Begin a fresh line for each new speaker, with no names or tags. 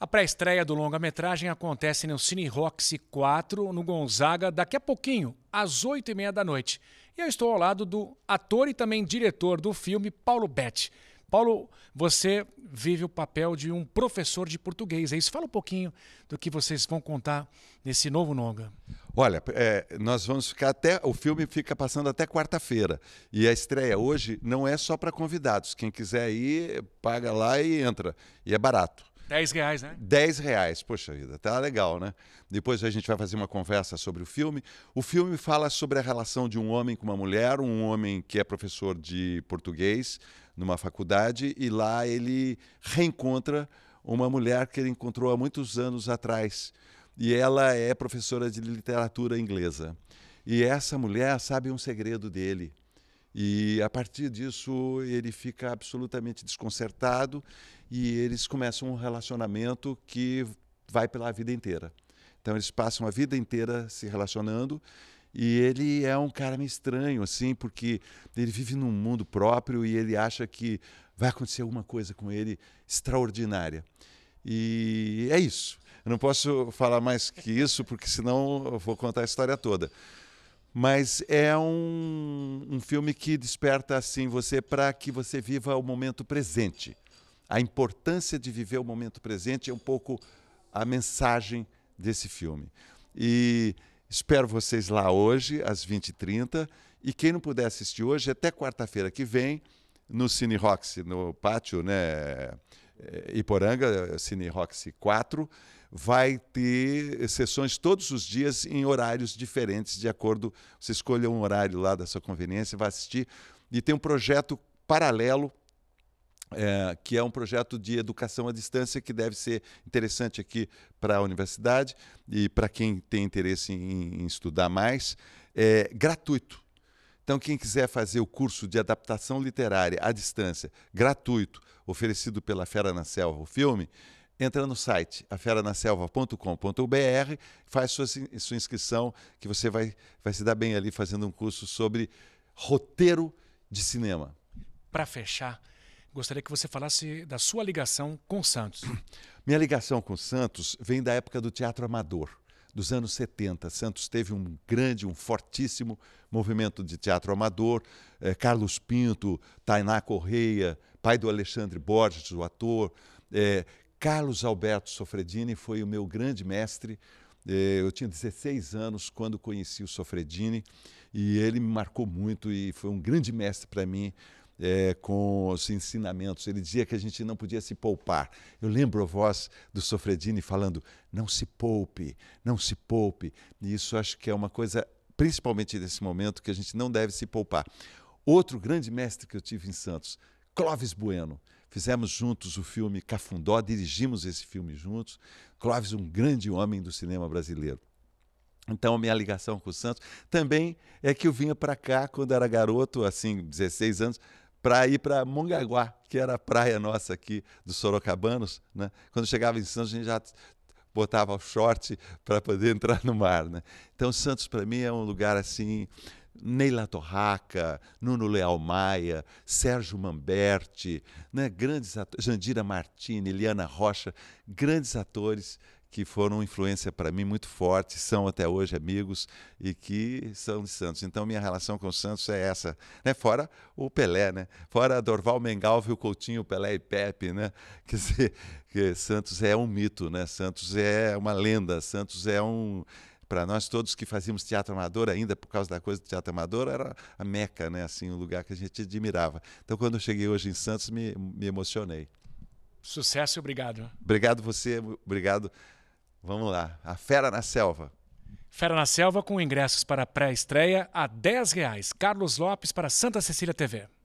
A pré-estreia do longa-metragem acontece no Cine Roxy 4, no Gonzaga, daqui a pouquinho, às 8h30 da noite. E eu estou ao lado do ator e também diretor do filme, Paulo Betti. Paulo, você vive o papel de um professor de português, é isso? Fala um pouquinho do que vocês vão contar nesse novo longa.
Olha, é, nós vamos ficar até. O filme fica passando até quarta-feira. E a estreia hoje não é só para convidados. Quem quiser ir, paga lá e entra. E é barato. 10 reais, né? 10 reais, poxa vida, tá legal, né? Depois a gente vai fazer uma conversa sobre o filme. O filme fala sobre a relação de um homem com uma mulher, um homem que é professor de português numa faculdade, e lá ele reencontra uma mulher que ele encontrou há muitos anos atrás. E ela é professora de literatura inglesa. E essa mulher sabe um segredo dele. E a partir disso ele fica absolutamente desconcertado e eles começam um relacionamento que vai pela vida inteira. Então eles passam a vida inteira se relacionando e ele é um cara meio estranho assim, porque ele vive num mundo próprio e ele acha que vai acontecer alguma coisa com ele extraordinária. E é isso. Eu não posso falar mais que isso, porque senão eu vou contar a história toda. Mas é um, um filme que desperta assim você para que você viva o momento presente a importância de viver o momento presente é um pouco a mensagem desse filme. E espero vocês lá hoje, às 20h30. E quem não puder assistir hoje, até quarta-feira que vem, no Cine Roxy, no pátio, né? Eh, Iporanga, Cine Roxy 4, vai ter sessões todos os dias em horários diferentes, de acordo. Você escolha um horário lá da sua conveniência, vai assistir. E tem um projeto paralelo é, que é um projeto de educação à distância que deve ser interessante aqui para a universidade e para quem tem interesse em, em estudar mais, é gratuito. Então, quem quiser fazer o curso de adaptação literária à distância, gratuito, oferecido pela Fera na Selva, o filme, entra no site aferanaselva.com.br, faz sua, sua inscrição, que você vai, vai se dar bem ali fazendo um curso sobre roteiro de cinema.
Para fechar, Gostaria que você falasse da sua ligação com Santos.
Minha ligação com Santos vem da época do teatro amador, dos anos 70. Santos teve um grande, um fortíssimo movimento de teatro amador. Eh, Carlos Pinto, Tainá Correia, pai do Alexandre Borges, o ator. Eh, Carlos Alberto Sofredini foi o meu grande mestre. Eh, eu tinha 16 anos quando conheci o Sofredini e ele me marcou muito e foi um grande mestre para mim é, com os ensinamentos. Ele dizia que a gente não podia se poupar. Eu lembro a voz do Sofredini falando: não se poupe, não se poupe. E isso acho que é uma coisa, principalmente nesse momento, que a gente não deve se poupar. Outro grande mestre que eu tive em Santos, Clóvis Bueno. Fizemos juntos o filme Cafundó, dirigimos esse filme juntos. Clóvis, um grande homem do cinema brasileiro. Então, a minha ligação com o Santos também é que eu vinha para cá quando era garoto, assim, 16 anos, para ir para Mongaguá, que era a praia nossa aqui dos Sorocabanos. Né? Quando chegava em Santos, a gente já botava o short para poder entrar no mar. Né? Então, Santos, para mim, é um lugar assim. Neila Torraca, Nuno Leal Maia, Sérgio Mamberti, né? grandes atores, Jandira Martini, Eliana Rocha, grandes atores que foram influência para mim muito forte, são até hoje amigos e que são de Santos. Então minha relação com o Santos é essa, né? Fora o Pelé, né? Fora Dorval Mengalvio, Coutinho, Pelé e Pepe, né? Quer dizer, que Santos é um mito, né? Santos é uma lenda, Santos é um para nós todos que fazíamos teatro amador ainda por causa da coisa do teatro amador era a meca né assim o lugar que a gente admirava então quando eu cheguei hoje em Santos me, me emocionei
sucesso e obrigado né?
obrigado você obrigado Vamos lá. A Fera na Selva.
Fera na Selva com ingressos para pré-estreia a R$ Reais. Carlos Lopes para Santa Cecília TV.